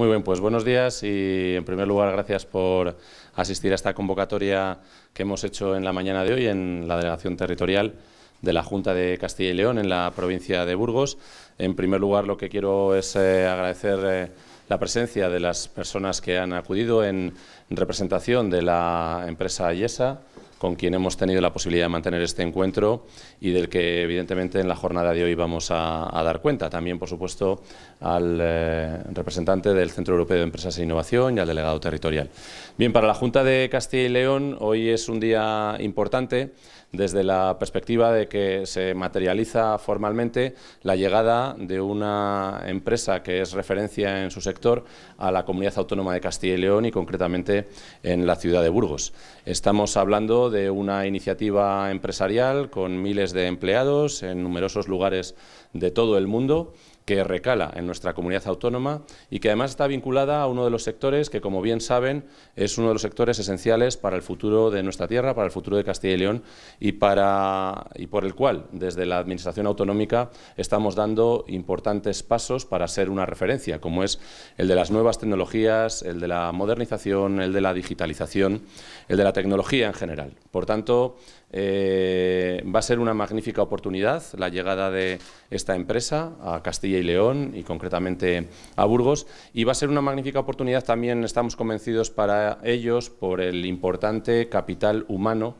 Muy bien, pues buenos días y en primer lugar gracias por asistir a esta convocatoria que hemos hecho en la mañana de hoy en la Delegación Territorial de la Junta de Castilla y León en la provincia de Burgos. En primer lugar lo que quiero es eh, agradecer eh, la presencia de las personas que han acudido en representación de la empresa Yesa con quien hemos tenido la posibilidad de mantener este encuentro y del que evidentemente en la jornada de hoy vamos a, dar cuenta. También, por supuesto, al eh, representante del Centro Europeo de Empresas e Innovación y al delegado territorial. Bien, para la Junta de Castilla y León hoy es un día importante desde la perspectiva de que se materializa formalmente la llegada de una empresa que es referencia en su sector a la comunidad autónoma de Castilla y León y concretamente en la ciudad de Burgos. Estamos hablando de una iniciativa empresarial con miles de empleados en numerosos lugares de todo el mundo que recala en nuestra comunidad autónoma y que además está vinculada a uno de los sectores que, como bien saben, es uno de los sectores esenciales para el futuro de nuestra tierra, para el futuro de Castilla y León y, para, por el cual, desde la Administración Autonómica, estamos dando importantes pasos para ser una referencia, como es el de las nuevas tecnologías, el de la modernización, el de la digitalización, el de la tecnología en general. Por tanto, eh, va a ser una magnífica oportunidad la llegada de esta empresa a Castilla y León y concretamente a Burgos y va a ser una magnífica oportunidad también, estamos convencidos para ellos, por el importante capital humano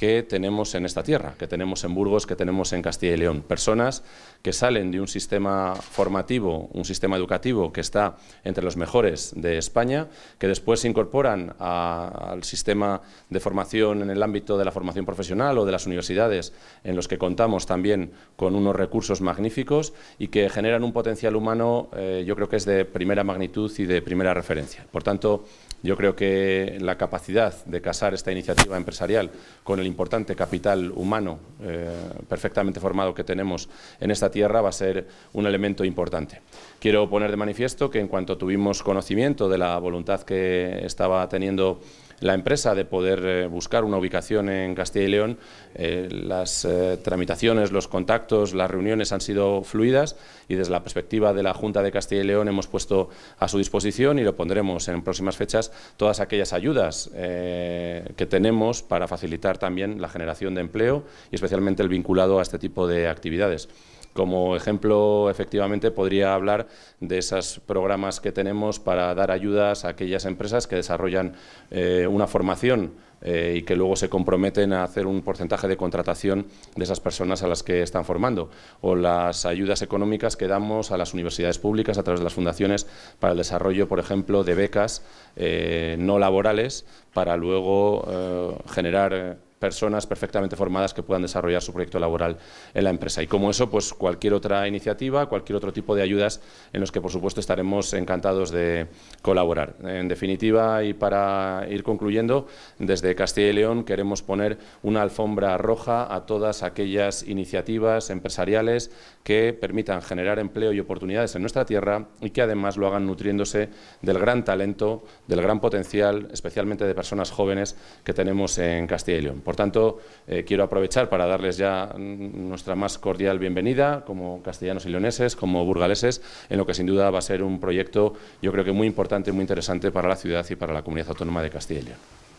que tenemos en esta tierra, que tenemos en Burgos, que tenemos en Castilla y León. Personas que salen de un sistema formativo, un sistema educativo que está entre los mejores de España, que después se incorporan al sistema de formación en el ámbito de la formación profesional o de las universidades, en los que contamos también con unos recursos magníficos y que generan un potencial humano, eh, yo creo que es de primera magnitud y de primera referencia. Por tanto, yo creo que la capacidad de casar esta iniciativa empresarial con el importante capital humano eh, perfectamente formado que tenemos en esta tierra va a ser un elemento importante. Quiero poner de manifiesto que en cuanto tuvimos conocimiento de la voluntad que estaba teniendo la empresa de poder eh, buscar una ubicación en Castilla y León. Eh, las eh, tramitaciones, los contactos, las reuniones han sido fluidas y desde la perspectiva de la Junta de Castilla y León hemos puesto a su disposición y lo pondremos en próximas fechas todas aquellas ayudas que tenemos para facilitar también la generación de empleo y especialmente el vinculado a este tipo de actividades. Como ejemplo, efectivamente, podría hablar de esos programas que tenemos para dar ayudas a aquellas empresas que desarrollan eh, una formación eh, y que luego se comprometen a hacer un porcentaje de contratación de esas personas a las que están formando, o las ayudas económicas que damos a las universidades públicas a través de las fundaciones para el desarrollo, por ejemplo, de becas eh, no laborales para luego generar personas perfectamente formadas que puedan desarrollar su proyecto laboral en la empresa. Y como eso, pues cualquier otra iniciativa, cualquier otro tipo de ayudas en los que, por supuesto, estaremos encantados de colaborar. En definitiva, y para ir concluyendo, desde Castilla y León queremos poner una alfombra roja a todas aquellas iniciativas empresariales que permitan generar empleo y oportunidades en nuestra tierra y que además lo hagan nutriéndose del gran talento, del gran potencial, especialmente de personas jóvenes que tenemos en Castilla y León. Por tanto, eh, quiero aprovechar para darles ya nuestra más cordial bienvenida como castellanos y leoneses, como burgaleses, en lo que sin duda va a ser un proyecto yo creo que muy importante, muy interesante para la ciudad y para la comunidad autónoma de Castilla y León.